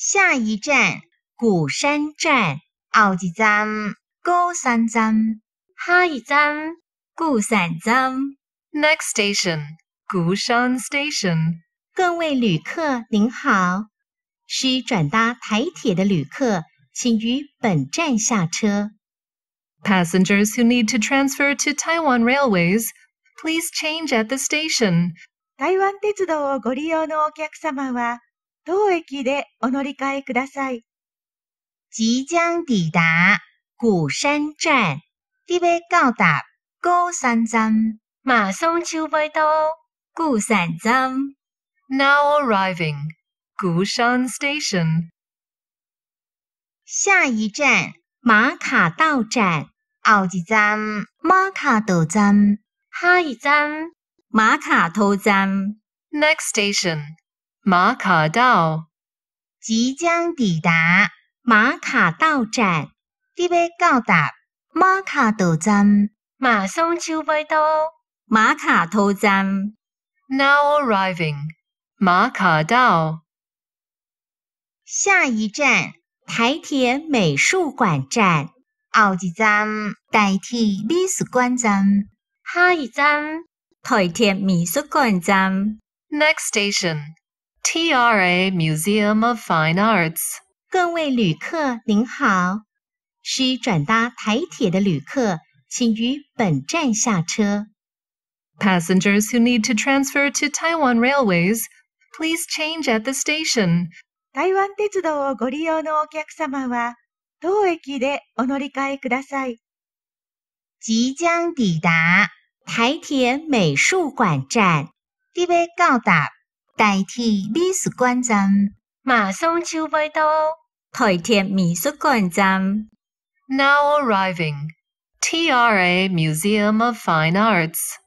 下一站，鼓山站，奥一站，高山站，下一站，鼓山站。Next station, Gu Shan Station. 各位旅客您好，需转搭台铁的旅客，请于本站下车。Passengers who need to transfer to Taiwan Railways, please change at the station. 台湾铁路をご利用のお客様は。当駅でお乗り換えください。即将抵达古山站，即將到達高山站。馬上秋飛到古山站。Now arriving, 古山 s t a t i o n 下一站马卡道站。后一站马卡道站。下一站马卡头站。Next station. 马卡道即将抵达马卡道站，即将到达马卡道站，马上就会到马卡道站。Now arriving，马卡道。下一站，台铁美术馆站，奥吉站代替 m i 馆站，下一站，台铁美术馆站，Next station。TRA Museum of Fine Arts。各位旅客您好，需转搭台铁的旅客，请于本站下车。Passengers who need to transfer to Taiwan Railways, please change at the station. 台湾铁道をご利用のお客様は、当駅でお乗り換えください。g i 抵达台铁美术馆站，抵达。代替美术馆站，马上就会到台铁美术馆。Now arriving, T.R.A. Museum of Fine Arts.